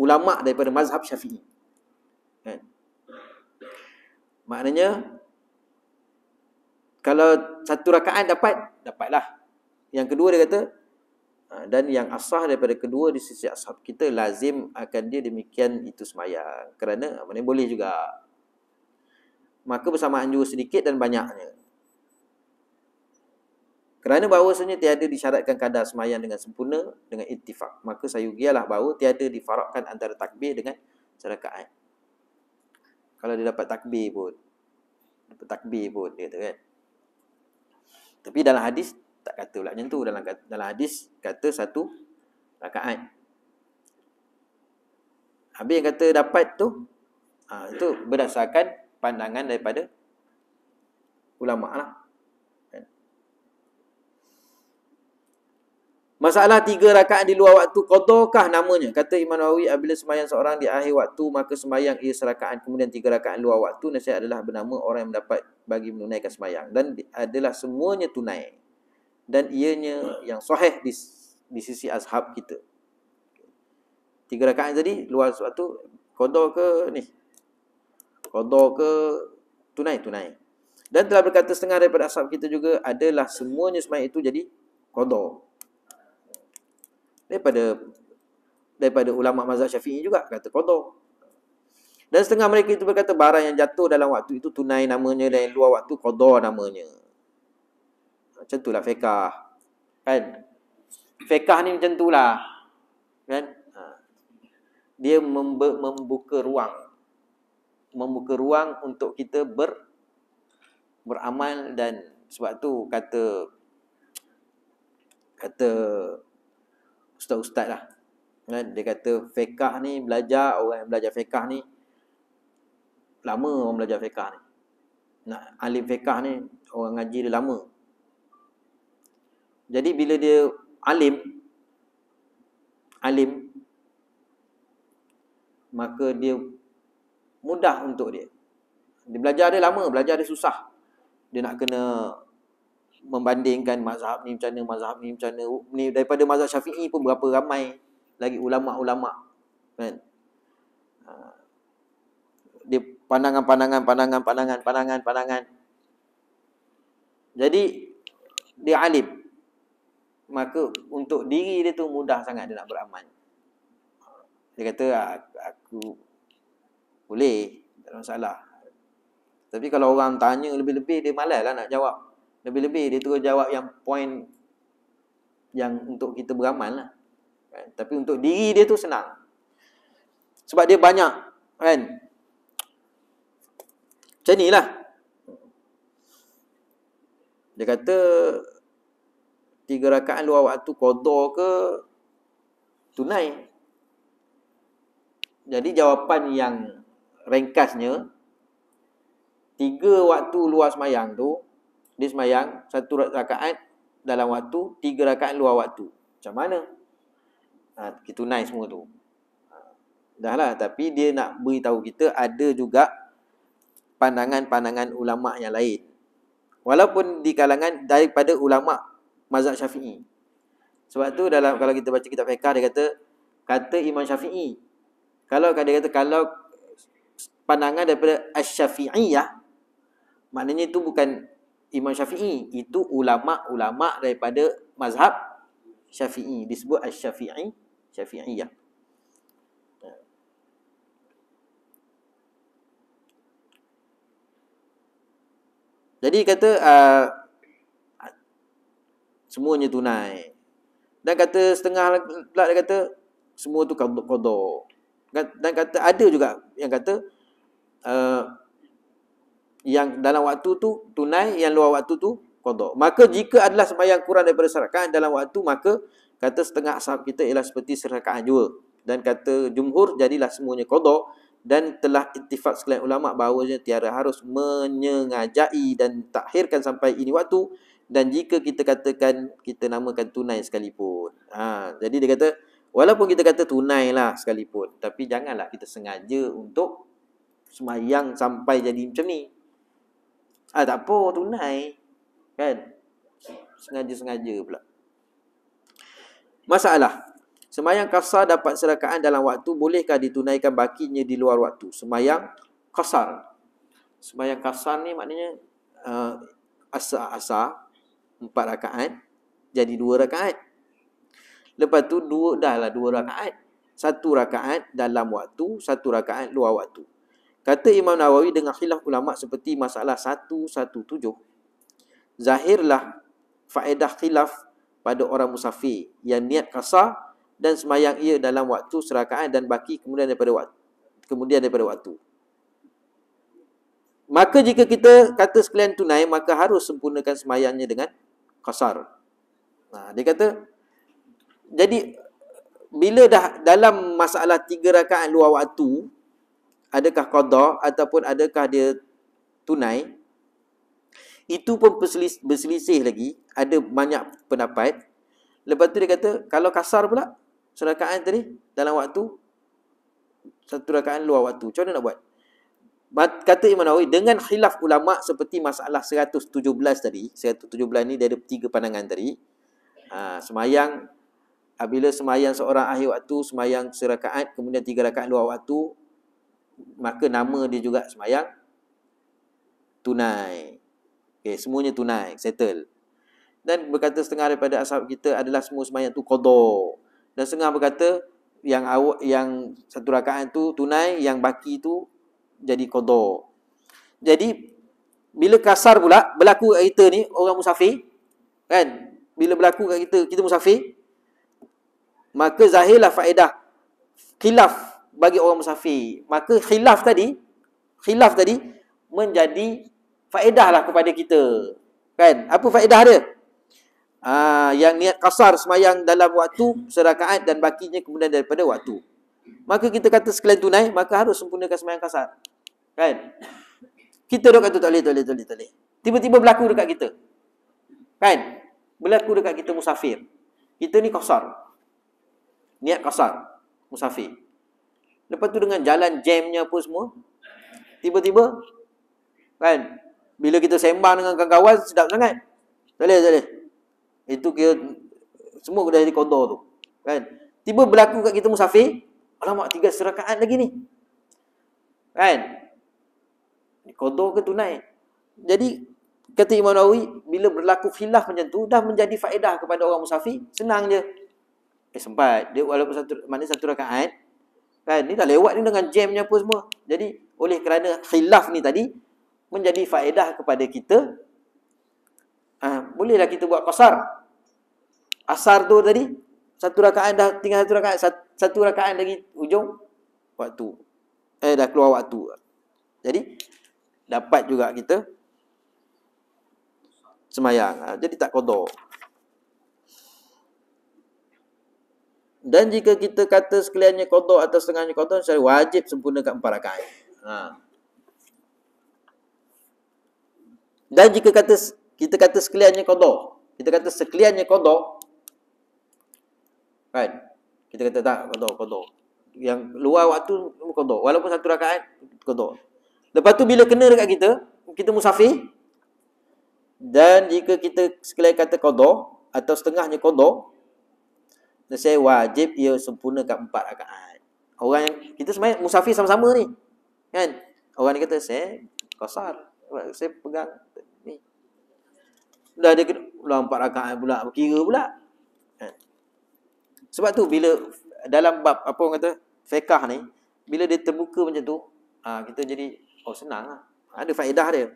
ulama daripada mazhab Syafi'i. Kan? Maknanya kalau satu rakaat dapat, dapatlah. Yang kedua dia kata ha, dan yang asah daripada kedua di sisi ashab kita lazim akan dia demikian itu semayang kerana mana boleh juga maka bersamaan juga sedikit dan banyaknya kerana bahawasanya tiada disyaratkan kadar semayan dengan sempurna dengan intifak. Maka saya ugialah bahawa tiada difarakkan antara takbir dengan serakaat. Kalau dia dapat takbir pun. Dapat takbir pun dia kata kan. Tapi dalam hadis tak kata pula macam tu. Dalam, dalam hadis kata satu rakaat. Habis yang kata dapat tu. Ha, itu berdasarkan pandangan daripada ulama' lah. Masalah tiga rakaat di luar waktu kodokah namanya? Kata Imam Nawawi, apabila sembahyang seorang di akhir waktu, maka sembahyang ia serakaan. Kemudian tiga rakaat di luar waktu, nasihat adalah bernama orang yang mendapat bagi menunaikan sembahyang. Dan adalah semuanya tunai. Dan ianya yang soheh di, di sisi ashab kita. Tiga rakaat tadi, luar waktu, kodok ke ni? kodok ke tunai? Tunai. Dan telah berkata setengah daripada ashab kita juga, adalah semuanya sembahyang itu jadi kodok daripada daripada ulama mazhab Syafi'i juga kata qada. Dan setengah mereka itu berkata barang yang jatuh dalam waktu itu tunai namanya dan yang luar waktu qada namanya. Macam itulah fiqh. Kan? Fiqh ni macam itulah. Kan? Ha. Dia membuka ruang membuka ruang untuk kita ber beramal dan sebab tu kata kata ustaz-ustaz lah kan? Dia kata fiqah ni belajar Orang yang belajar fiqah ni Lama orang belajar fiqah ni Nak alim fiqah ni Orang ngaji dia lama Jadi bila dia alim Alim Maka dia Mudah untuk dia Dia belajar dia lama, belajar dia susah Dia nak kena membandingkan mazhab ni macam mana, mazhab ni macam mana. Ni daripada mazhab syafi'i pun berapa ramai lagi ulama-ulama. Kan? Ha. Dia pandangan, pandangan, pandangan, pandangan, pandangan, pandangan. Jadi, dia alim. Maka untuk diri dia tu mudah sangat dia nak beramal. Dia kata, aku boleh, tak ada masalah. Tapi kalau orang tanya lebih-lebih, dia malas lah nak jawab. Lebih-lebih dia terus jawab yang point yang untuk kita beramal lah. Kan? Tapi untuk diri dia tu senang. Sebab dia banyak. Kan? Macam ni lah. Dia kata tiga rakaat luar waktu kodoh ke tunai. Jadi jawapan yang ringkasnya tiga waktu luar semayang tu dia semayang satu rakaat dalam waktu, tiga rakaat luar waktu. Macam mana? Ha, kita naik semua tu. Ha, dah lah, tapi dia nak beritahu kita ada juga pandangan-pandangan ulama' yang lain. Walaupun di kalangan daripada ulama' mazhab syafi'i. Sebab tu dalam kalau kita baca kitab fiqah dia kata, kata Imam Syafi'i. Kalau dia kata, kalau pandangan daripada as-syafi'iyah, Syafi'i maknanya tu bukan Imam Syafi'i itu ulama-ulama daripada mazhab Syafi'i disebut Asy-Syafi'i Syafi'iyah. Jadi kata uh, semuanya tunai. Dan kata setengah pula dia kata semua tu qada. Dan kata ada juga yang kata uh, yang dalam waktu tu tunai yang luar waktu tu qadak maka jika adalah sembahyang kurang daripada serakaan dalam waktu maka kata setengah sahab kita ialah seperti serakaan jua dan kata jumhur jadilah semuanya qadak dan telah intifak sekalian ulama' bahawanya tiara harus menyengajai dan takhirkan sampai ini waktu dan jika kita katakan kita namakan tunai sekalipun ha, jadi dia kata walaupun kita kata tunai lah sekalipun tapi janganlah kita sengaja untuk semayang sampai jadi macam ni Ah tak apa tunai. Kan? Sengaja-sengaja pula. Masalah. Semayang kasar dapat serakaan dalam waktu bolehkah ditunaikan bakinya di luar waktu? Semayang kasar. Semayang kasar ni maknanya uh, ah, asar-asar empat rakaat jadi dua rakaat. Lepas tu dua dahlah dua rakaat. Satu rakaat dalam waktu, satu rakaat luar waktu. Kata Imam Nawawi dengan khilaf ulama' seperti masalah 117 Zahirlah faedah khilaf pada orang musafir yang niat kasar dan semayang ia dalam waktu serakaan dan baki kemudian daripada waktu kemudian daripada waktu maka jika kita kata sekalian tunai maka harus sempurnakan semayangnya dengan kasar nah, ha, dia kata jadi bila dah dalam masalah tiga rakaat luar waktu adakah qadar ataupun adakah dia tunai itu pun berselis, berselisih lagi ada banyak pendapat lepas tu dia kata kalau kasar pula Serakaan tadi dalam waktu satu rakaan luar waktu macam mana nak buat kata Imam Nawawi dengan khilaf ulama seperti masalah 117 tadi 117 ni dia ada tiga pandangan tadi ha, semayang bila semayang seorang akhir waktu semayang serakaat kemudian tiga rakaat luar waktu maka nama dia juga semayang tunai. Okay, semuanya tunai, settle. Dan berkata setengah daripada asal kita adalah semua semayang tu qada. Dan setengah berkata yang awak yang satu rakaat tu tunai, yang baki tu jadi qada. Jadi bila kasar pula berlaku kat kita ni orang musafir kan? Bila berlaku kat kita kita musafir maka zahirlah faedah khilaf bagi orang musafir. Maka khilaf tadi, khilaf tadi menjadi faedah lah kepada kita. Kan? Apa faedah dia? Aa, ah, yang niat kasar semayang dalam waktu serakaat dan bakinya kemudian daripada waktu. Maka kita kata sekalian tunai, maka harus sempurnakan semayang kasar. Kan? Kita dah kata tak boleh, tak boleh, tak boleh, tak boleh. Tiba-tiba berlaku dekat kita. Kan? Berlaku dekat kita musafir. Kita ni kasar. Niat kasar. Musafir. Lepas tu dengan jalan jamnya apa semua. Tiba-tiba. Kan. Bila kita sembang dengan kawan-kawan. Sedap sangat. Tak boleh, tak boleh. Itu kira. Semua kena jadi kotor tu. Kan. Tiba berlaku kat kita musafir. Alamak tiga serakaan lagi ni. Kan. Kotor ke naik Jadi. Kata Imam Nawawi. Bila berlaku khilaf macam tu. Dah menjadi faedah kepada orang musafir. Senang je. Eh sempat. Dia walaupun satu. Mana satu rakaan. Kan? Ni dah lewat ni dengan jamnya apa semua. Jadi, oleh kerana khilaf ni tadi, menjadi faedah kepada kita, ha, bolehlah kita buat kasar, Asar tu tadi, satu rakaan dah tinggal satu rakaan, satu rakaan lagi ujung, waktu. Eh, dah keluar waktu. Jadi, dapat juga kita semayang. Ha, jadi, tak kodok. Dan jika kita kata sekaliannya kodok atau setengahnya kodok, saya wajib sempurnakan empat rakaat. Ha. Dan jika kata kita kata sekaliannya kodok, kita kata sekaliannya kodok, kan? Kita kata tak, kodok, kodok. Yang luar waktu, kodok. Walaupun satu rakaat, kodok. Lepas tu, bila kena dekat kita, kita musafir, dan jika kita sekalian kata kodok, atau setengahnya kodok, Nasai wajib ia sempurna kat empat rakaat. Orang yang kita sembahyang musafir sama-sama ni. Kan? Orang ni kata saya kasar, Saya pegang ni. Dah dia kena lah, empat rakaat pula, kira pula. Kan? Sebab tu bila dalam bab apa orang kata fiqh ni, bila dia terbuka macam tu, ah, kita jadi oh senanglah. Ada faedah dia.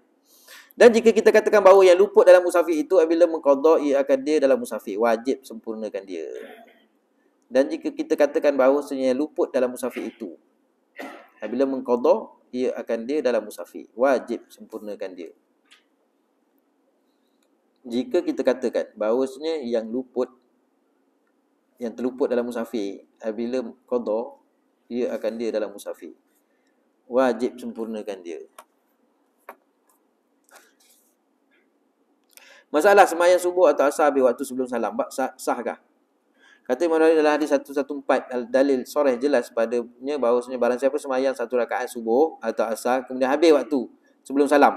Dan jika kita katakan bahawa yang luput dalam musafir itu apabila mengqada'i akan dia dalam musafir wajib sempurnakan dia. Dan jika kita katakan bahawa bahawasanya luput dalam musafir itu. Bila mengkodoh, dia akan dia dalam musafir. Wajib sempurnakan dia. Jika kita katakan bahawa bahawasanya yang luput, yang terluput dalam musafir, bila kodoh, dia akan dia dalam musafir. Wajib sempurnakan dia. Masalah semayang subuh atau asar habis waktu sebelum salam. Sah, sahkah? Kata Imam Malik dalam hadis 114 dalil soreh jelas padanya bahawa sebenarnya barang siapa semayang satu rakaat subuh atau asar kemudian habis waktu sebelum salam.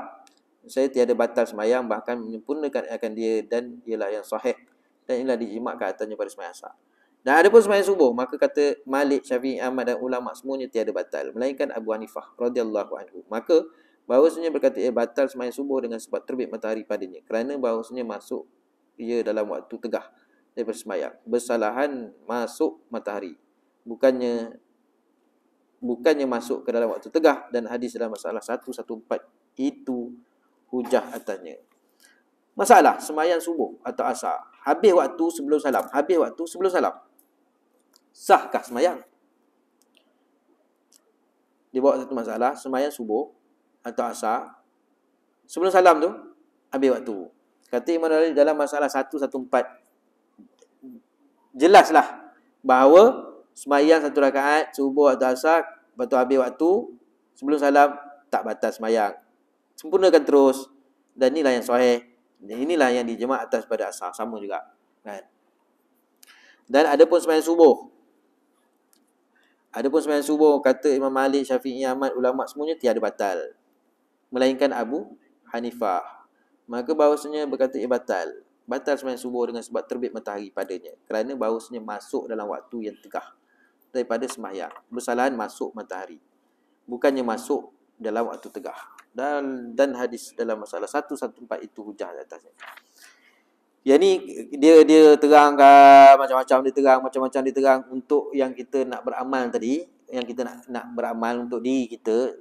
Saya tiada batal semayang bahkan menyempurnakan akan dia dan ialah yang sahih. Dan inilah dijimak katanya pada semayang asar. Dan ada pun semayang subuh. Maka kata Malik, Syafi'i, Ahmad dan ulama' semuanya tiada batal. Melainkan Abu Hanifah radhiyallahu anhu. Maka bahawasanya berkata ia eh, batal semayang subuh dengan sebab terbit matahari padanya. Kerana bahawasanya masuk ia dalam waktu tegah daripada sembahyang. Bersalahan masuk matahari. Bukannya bukannya masuk ke dalam waktu tegah dan hadis dalam masalah 114 itu hujah atasnya. Masalah sembahyang subuh atau asar. Habis waktu sebelum salam. Habis waktu sebelum salam. Sahkah sembahyang? Dia bawa satu masalah. Sembahyang subuh atau asar. Sebelum salam tu, habis waktu. Kata Imam Ali dalam masalah 114 jelaslah bahawa semayang satu rakaat, subuh atau asar, waktu habis waktu, sebelum salam, tak batas semayang. Sempurnakan terus. Dan inilah yang suhaib. Dan inilah yang dijemaat atas pada asar. Sama juga. Kan? Dan ada pun semayang subuh. Ada pun semayang subuh, kata Imam Malik, Syafi'i, Ahmad, ulama semuanya tiada batal. Melainkan Abu Hanifah. Maka bahawasanya berkata ia batal batal semayang subuh dengan sebab terbit matahari padanya kerana bahawasanya masuk dalam waktu yang tegah daripada semayang bersalahan masuk matahari bukannya masuk dalam waktu tegah dan dan hadis dalam masalah satu satu empat itu hujah di atasnya yang ni dia dia terang macam-macam dia terang macam-macam dia terang untuk yang kita nak beramal tadi yang kita nak nak beramal untuk diri kita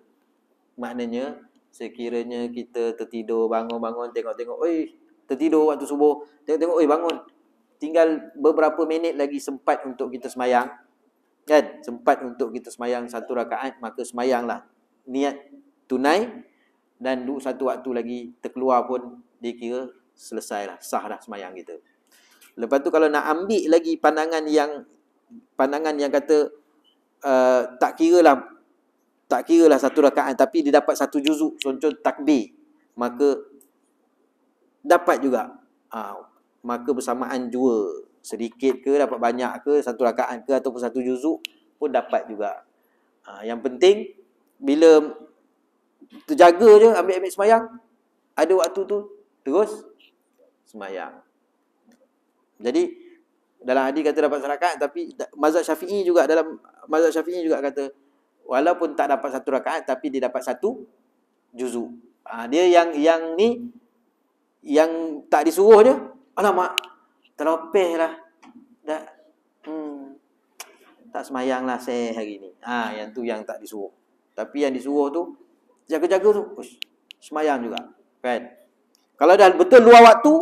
maknanya sekiranya kita tertidur bangun-bangun tengok-tengok oi tertidur waktu subuh, tengok-tengok, oi bangun. Tinggal beberapa minit lagi sempat untuk kita semayang. Kan? Sempat untuk kita semayang satu rakaat, maka semayanglah. Niat tunai dan duduk satu waktu lagi terkeluar pun dikira selesailah, sah dah semayang kita. Lepas tu kalau nak ambil lagi pandangan yang pandangan yang kata uh, tak lah, tak kira lah satu rakaat tapi dia dapat satu juzuk contoh takbir maka dapat juga ha, maka bersamaan jua sedikit ke dapat banyak ke satu rakaat ke ataupun satu juzuk pun dapat juga ha, yang penting bila terjaga je ambil-ambil semayang ada waktu tu terus semayang jadi dalam hadis kata dapat satu rakaat tapi mazhab syafi'i juga dalam mazhab syafi'i juga kata walaupun tak dapat satu rakaat tapi dia dapat satu juzuk ha, dia yang yang ni yang tak disuruh je alamak terlepas lah dah hmm, tak semayang lah saya hari ni ha, yang tu yang tak disuruh tapi yang disuruh tu jaga-jaga tu ush, semayang juga kan kalau dah betul luar waktu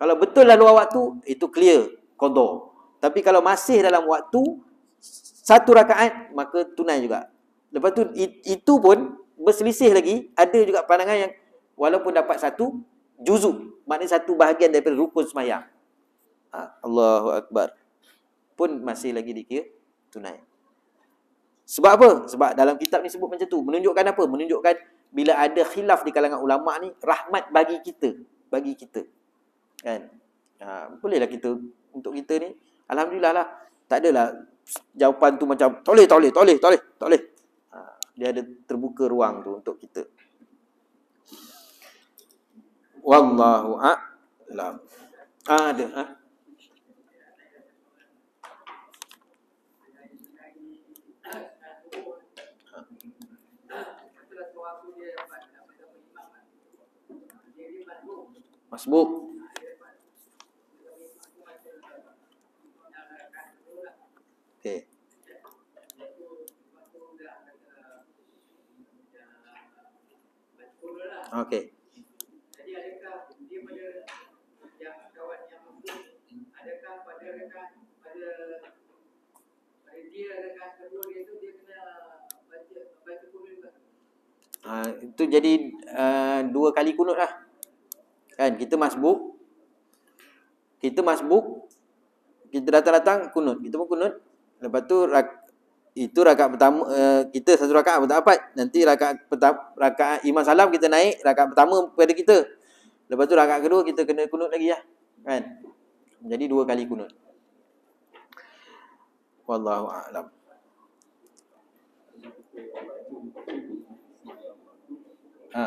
kalau betul dah luar waktu itu clear kodoh tapi kalau masih dalam waktu satu rakaat maka tunai juga lepas tu itu pun berselisih lagi ada juga pandangan yang walaupun dapat satu juzuk maknanya satu bahagian daripada rukun semayang ha, Allahu Akbar pun masih lagi dikira tunai sebab apa? sebab dalam kitab ni sebut macam tu menunjukkan apa? menunjukkan bila ada khilaf di kalangan ulama' ni rahmat bagi kita bagi kita kan ha, bolehlah kita untuk kita ni Alhamdulillah lah tak adalah jawapan tu macam toleh, toleh, toleh, toleh, toleh ha, dia ada terbuka ruang tu untuk kita wallahu a'lam. Ada Mas ah. Masbuk. Okay. Okay. dekat uh, itu jadi uh, dua kali kunut lah kan kita masbuk kita masbuk kita datang-datang kunut kita pun kunut lepas tu rak, itu rakaat pertama uh, kita satu rakaat pun tak dapat nanti rakaat pertama imam salam kita naik rakaat pertama kepada kita lepas tu rakaat kedua kita kena kunut lagi lah kan jadi dua kali kunut. Wallahu a'lam. Ha.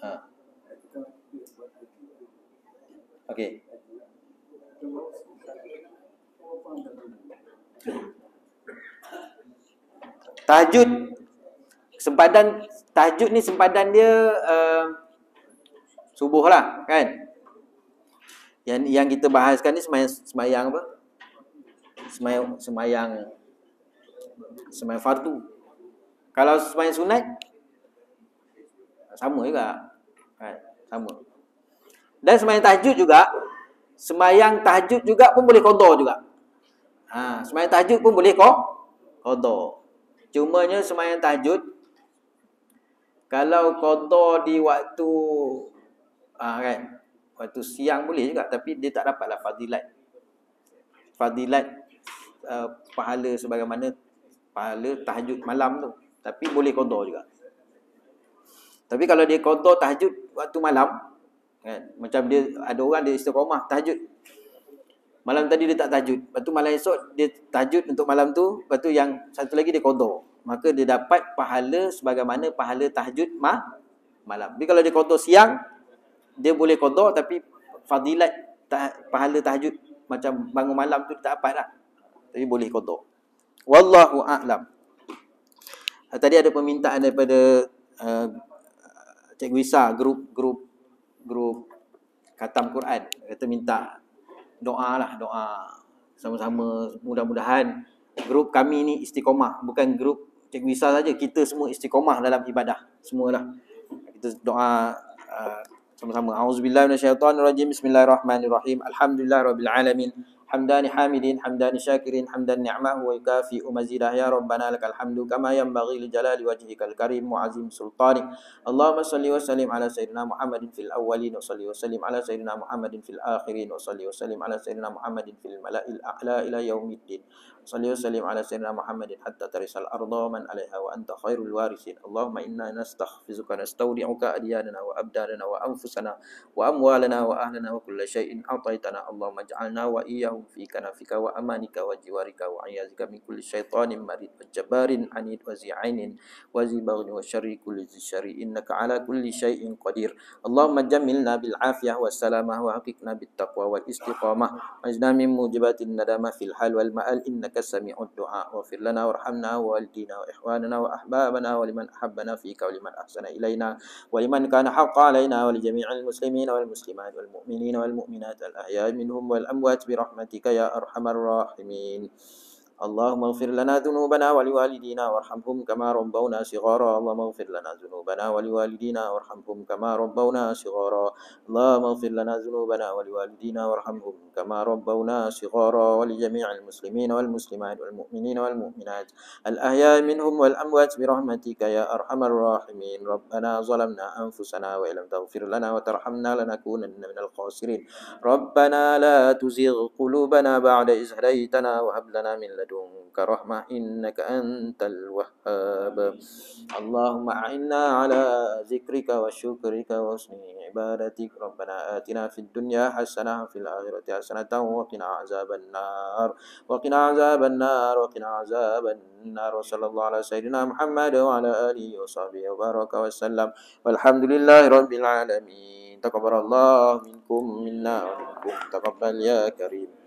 Ha. Okey. Tajud sempadan Tajud ni sempadan dia uh, eh, subuh lah kan yang yang kita bahaskan ni semayang semayang apa? Semayang semayang semayang fardu. Kalau semayang sunat sama juga. Kan? Sama. Dan semayang tahajud juga semayang tahajud juga pun boleh qada juga. Ha, semayang tahajud pun boleh qada. Cumanya semayang tahajud kalau qada di waktu ha, kan waktu siang boleh juga tapi dia tak dapatlah fadilat fadilat uh, pahala sebagaimana pahala tahajud malam tu tapi boleh qada juga tapi kalau dia qada tahajud waktu malam kan macam dia ada orang dia istiqomah tahajud malam tadi dia tak tahajud waktu malam esok dia tahajud untuk malam tu waktu yang satu lagi dia qada maka dia dapat pahala sebagaimana pahala tahajud ma malam. Tapi kalau dia kotor siang, dia boleh qada tapi fadilat tah, pahala tahajud macam bangun malam tu tak apa lah. Tapi boleh qada. Wallahu a'lam. Ah, tadi ada permintaan daripada uh, eh, Cikgu Isa grup grup grup khatam Quran kata minta doa lah doa sama-sama mudah-mudahan grup kami ni istiqomah bukan grup Cikgu Isa saja kita semua istiqomah dalam ibadah semualah kita doa uh, sama-sama. Auzubillahi minasyaitonirrajim. Bismillahirrahmanirrahim. Alhamdulillah rabbil alamin. حمدان حامدين حمدان شاكرين حمد نعمة ويكافئ مزيده يا ربنا لك الحمد كما ينبغي لجلال وجهك الكريم وعظيم سلطانك اللهم صل وسلم على سيدنا محمد في الأولين وصل وسلم على سيدنا محمد في الآخرين وصل وسلم على سيدنا محمد في الملأ الأعلى إلى يوم الدين صل وسلم على سيدنا محمد حتى ترس الأرض ومن عليها وأنت خير الوارثين اللهم إنا نستحفظك نستودعك أدياننا وأبداننا وأنفسنا وأموالنا وأهلنا وكل شيء أعطيتنا اللهم اجعلنا وإياه اللهم في كنفك وأمانك وجوارك وعيازك من كل شيطان مريض وجبار عنيد وذي عين وذي بغي وشر كل ذي شر إنك على كل شيء قدير اللهم جملنا بالعافية والسلامة وحققنا بالتقوى والاستقامة واجنا من موجبات الندامة في الحال والمآل إنك سميع الدعاء واغفر لنا وارحمنا ووالدينا وإخواننا وأحبابنا ولمن أحبنا فيك ولمن أحسن إلينا ولمن كان حقا علينا ولجميع المسلمين والمسلمات والمؤمنين والمؤمنات الأحياء منهم والأموات برحمة rahmatika ya arhamar rahimin. اللهم اغفر لنا ذنوبنا ولوالدينا وارحمهم كما ربونا صغارا اللهم اغفر لنا ذنوبنا ولوالدينا وارحمهم كما ربونا صغارا اللهم اغفر لنا ذنوبنا ولوالدينا وارحمهم كما ربونا صغارا ولجميع المسلمين والمسلمات والمؤمنين والمؤمنات الأحياء منهم والأموات برحمتك يا أرحم الراحمين ربنا ظلمنا أنفسنا وإن لم تغفر لنا وترحمنا لنكونن من الخاسرين ربنا لا تزغ قلوبنا بعد إذ هديتنا وهب لنا من لدنك لدنك رحمة إنك أنت الوهاب اللهم أعنا على ذكرك وشكرك وحسن عبادتك ربنا آتنا في الدنيا حسنة وفي الآخرة حسنة وقنا عذاب النار وقنا عذاب النار وقنا عذاب النار وصلى الله على سيدنا محمد وعلى آله وصحبه وبارك وسلم والحمد لله رب العالمين تقبل الله منكم منا ومنكم تقبل يا كريم